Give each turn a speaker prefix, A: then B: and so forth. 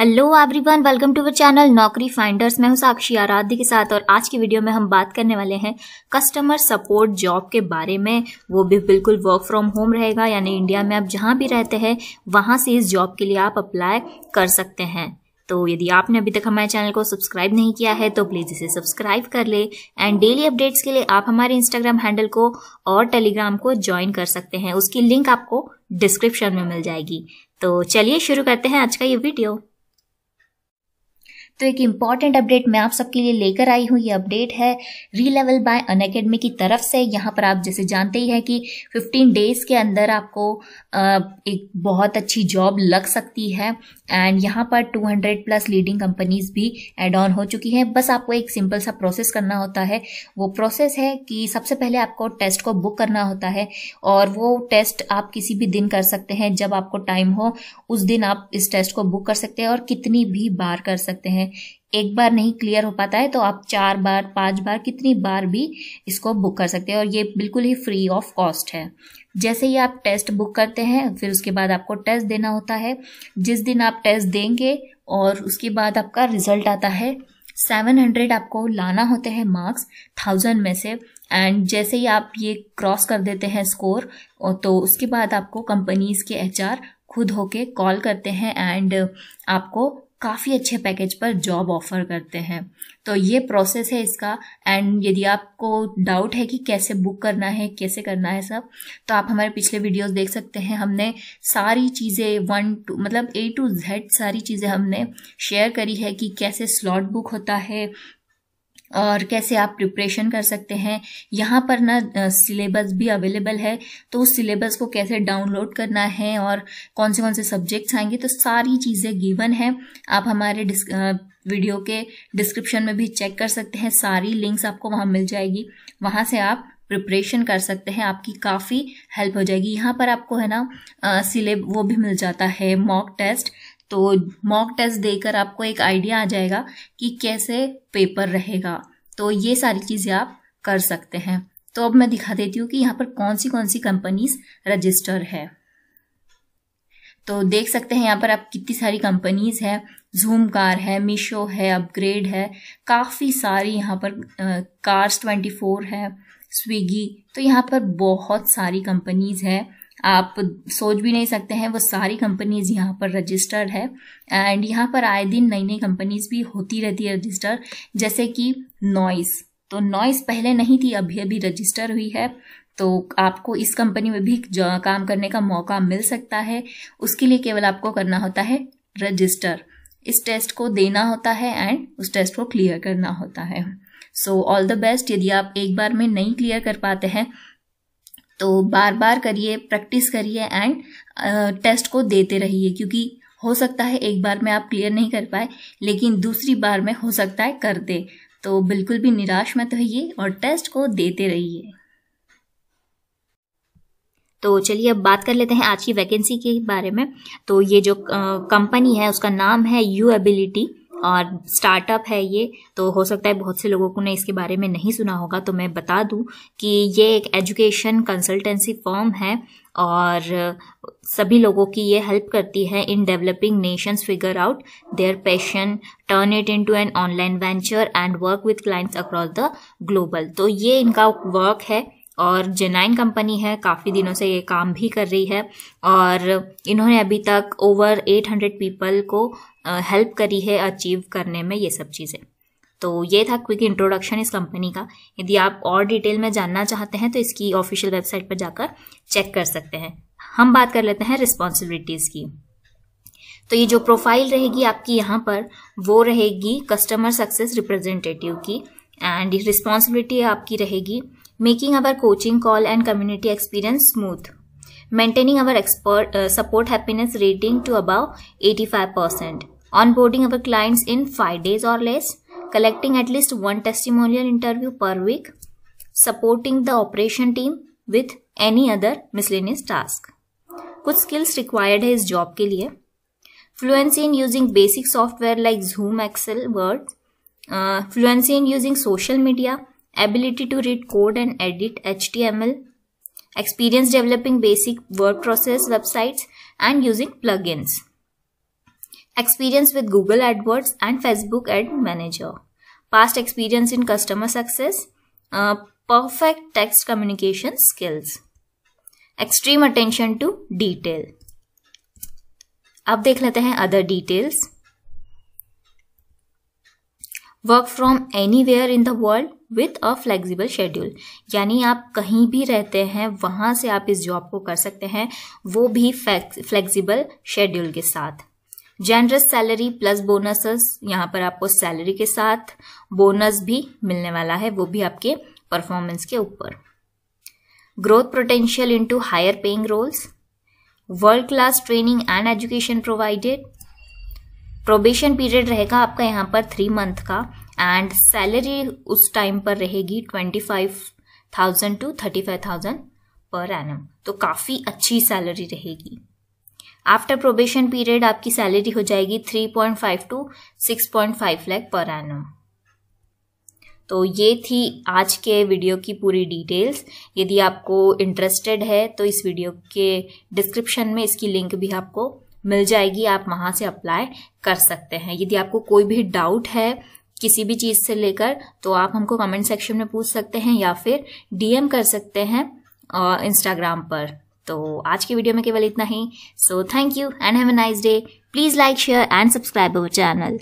A: Hello everyone welcome to our channel Naukri finders मैं हूं साक्षी आराध्य के साथ और आज की वीडियो में हम बात करने वाले हैं कस्टमर सपोर्ट जॉब के बारे में वो भी बिल्कुल वर्क फ्रॉम होम रहेगा यानी इंडिया में आप जहां भी रहते हैं वहां से इस जॉब के लिए आप अप्लाई कर सकते हैं तो यदि आपने अभी तक हमारे चैनल को सब्सक्राइब नहीं किया है तो प्लीज़ इसे सब्सक्राइब कर ले एंड डेली अपडेट्स के लिए आप हमारे इंस्टाग्राम हैंडल को और टेलीग्राम को ज्वाइन कर सकते हैं उसकी लिंक आपको डिस्क्रिप्शन में मिल जाएगी तो चलिए शुरू करते हैं आज का ये वीडियो तो एक इम्पॉर्टेंट अपडेट मैं आप सबके लिए लेकर आई हूँ ये अपडेट है री लेवल बाय अन अकेडमी की तरफ से यहाँ पर आप जैसे जानते ही है कि 15 डेज के अंदर आपको एक बहुत अच्छी जॉब लग सकती है एंड यहाँ पर 200 प्लस लीडिंग कंपनीज भी एड ऑन हो चुकी हैं बस आपको एक सिंपल सा प्रोसेस करना होता है वो प्रोसेस है कि सबसे पहले आपको टेस्ट को बुक करना होता है और वो टेस्ट आप किसी भी दिन कर सकते हैं जब आपको टाइम हो उस दिन आप इस टेस्ट को बुक कर सकते हैं और कितनी भी बार कर सकते हैं एक बार नहीं क्लियर हो पाता है तो आप चार बार पांच बार कितनी बार भी इसको बुक कर सकते हैं और ये बिल्कुल ही फ्री ऑफ कॉस्ट है जैसे ही आप टेस्ट बुक करते हैं फिर उसके बाद आपको टेस्ट देना होता है जिस दिन आप टेस्ट देंगे और उसके बाद आपका रिजल्ट आता है सेवन हंड्रेड आपको लाना होते हैं मार्क्स थाउजेंड में से एंड जैसे ही आप ये क्रॉस कर देते हैं स्कोर तो उसके बाद आपको कंपनीज के एचआर खुद होके कॉल करते हैं एंड आपको काफ़ी अच्छे पैकेज पर जॉब ऑफर करते हैं तो ये प्रोसेस है इसका एंड यदि आपको डाउट है कि कैसे बुक करना है कैसे करना है सब तो आप हमारे पिछले वीडियोस देख सकते हैं हमने सारी चीज़ें वन टू मतलब ए टू जेड सारी चीज़ें हमने शेयर करी है कि कैसे स्लॉट बुक होता है और कैसे आप प्रिपरेशन कर सकते हैं यहाँ पर ना सिलेबस भी अवेलेबल है तो उस सिलेबस को कैसे डाउनलोड करना है और कौन से कौन से सब्जेक्ट्स आएंगे तो सारी चीज़ें गिवन है आप हमारे वीडियो के डिस्क्रिप्शन में भी चेक कर सकते हैं सारी लिंक्स आपको वहाँ मिल जाएगी वहाँ से आप प्रिपरेशन कर सकते हैं आपकी काफ़ी हेल्प हो जाएगी यहाँ पर आपको है ना सिलेब वो भी मिल जाता है मॉक टेस्ट तो मॉक टेस्ट देकर आपको एक आइडिया आ जाएगा कि कैसे पेपर रहेगा तो ये सारी चीज़ें आप कर सकते हैं तो अब मैं दिखा देती हूँ कि यहाँ पर कौन सी कौन सी कंपनीज रजिस्टर है तो देख सकते हैं यहाँ पर आप कितनी सारी कंपनीज है जूम कार है मीशो है अपग्रेड है काफ़ी सारी यहाँ पर कार्स ट्वेंटी फोर है स्विगी तो यहाँ पर बहुत सारी कंपनीज है आप सोच भी नहीं सकते हैं वो सारी कंपनीज यहाँ पर रजिस्टर्ड है एंड यहाँ पर आए दिन नई नई कंपनीज भी होती रहती है रजिस्टर जैसे कि नॉइस तो नॉइस पहले नहीं थी अभी अभी रजिस्टर हुई है तो आपको इस कंपनी में भी काम करने का मौका मिल सकता है उसके लिए केवल आपको करना होता है रजिस्टर इस टेस्ट को देना होता है एंड उस टेस्ट को क्लियर करना होता है सो ऑल द बेस्ट यदि आप एक बार में नहीं क्लियर कर पाते हैं तो बार बार करिए प्रैक्टिस करिए एंड टेस्ट को देते रहिए क्योंकि हो सकता है एक बार में आप क्लियर नहीं कर पाए लेकिन दूसरी बार में हो सकता है कर दे तो बिल्कुल भी निराश मत होइए और टेस्ट को देते रहिए तो चलिए अब बात कर लेते हैं आज की वैकेंसी के बारे में तो ये जो कंपनी है उसका नाम है यू एबिलिटी और स्टार्टअप है ये तो हो सकता है बहुत से लोगों को ने इसके बारे में नहीं सुना होगा तो मैं बता दूं कि ये एक एजुकेशन कंसल्टेंसी फॉर्म है और सभी लोगों की ये हेल्प करती है in developing nations figure out their passion turn it into an online venture and work with clients across the global तो ये इनका वर्क है और जेनाइन कंपनी है काफ़ी दिनों से ये काम भी कर रही है और इन्होंने अभी तक ओवर 800 पीपल को हेल्प करी है अचीव करने में ये सब चीज़ें तो ये था क्विक इंट्रोडक्शन इस कंपनी का यदि आप और डिटेल में जानना चाहते हैं तो इसकी ऑफिशियल वेबसाइट पर जाकर चेक कर सकते हैं हम बात कर लेते हैं रिस्पॉन्सिबिलिटीज़ की तो ये जो प्रोफाइल रहेगी आपकी यहाँ पर वो रहेगी कस्टमर सक्सेस रिप्रेजेंटेटिव की एंड रिस्पॉन्सिबिलिटी आपकी रहेगी making our coaching call and community experience smooth, maintaining our expert, uh, support happiness rating to above 85%, onboarding our clients in 5 days or less, collecting at least one testimonial interview per week, supporting the operation team with any other miscellaneous task. कुछ skills required his job? Job fluency in using basic software like Zoom, Excel, Word, uh, fluency in using social media, ability to read code and edit HTML, experience developing basic word process websites and using plugins, experience with Google AdWords and Facebook Ad Manager, past experience in customer success, uh, perfect text communication skills, extreme attention to detail. अब देख लेते हैं other details work from anywhere in the world with a flexible schedule यानी आप कहीं भी रहते हैं वहाँ से आप इस जॉब को कर सकते हैं वो भी फ्लेक्सिबल शेड्यूल के साथ जनरस सैलरी प्लस बोनसेस यहाँ पर आपको सैलरी के साथ बोनस भी मिलने वाला है वो भी आपके परफॉर्मेंस के ऊपर growth potential into higher paying roles world class training and education provided probation period रहेगा आपका यहाँ पर थ्री मंथ का एंड सैलरी उस टाइम पर रहेगी twenty five thousand to thirty five thousand per annum तो काफ़ी अच्छी सैलरी रहेगी आफ्टर प्रोबेशन पीरियड आपकी सैलरी हो जाएगी three point five to six point five lakh per annum तो ये थी आज के वीडियो की पूरी डिटेल्स यदि आपको इंटरेस्टेड है तो इस वीडियो के डिस्क्रिप्शन में इसकी लिंक भी आपको मिल जाएगी आप वहाँ से अप्लाई कर सकते हैं यदि आपको कोई भी डाउट है किसी भी चीज़ से लेकर तो आप हमको कमेंट सेक्शन में पूछ सकते हैं या फिर डीएम कर सकते हैं इंस्टाग्राम पर तो आज की वीडियो में केवल इतना ही so thank you and have a nice day please like share and subscribe our channel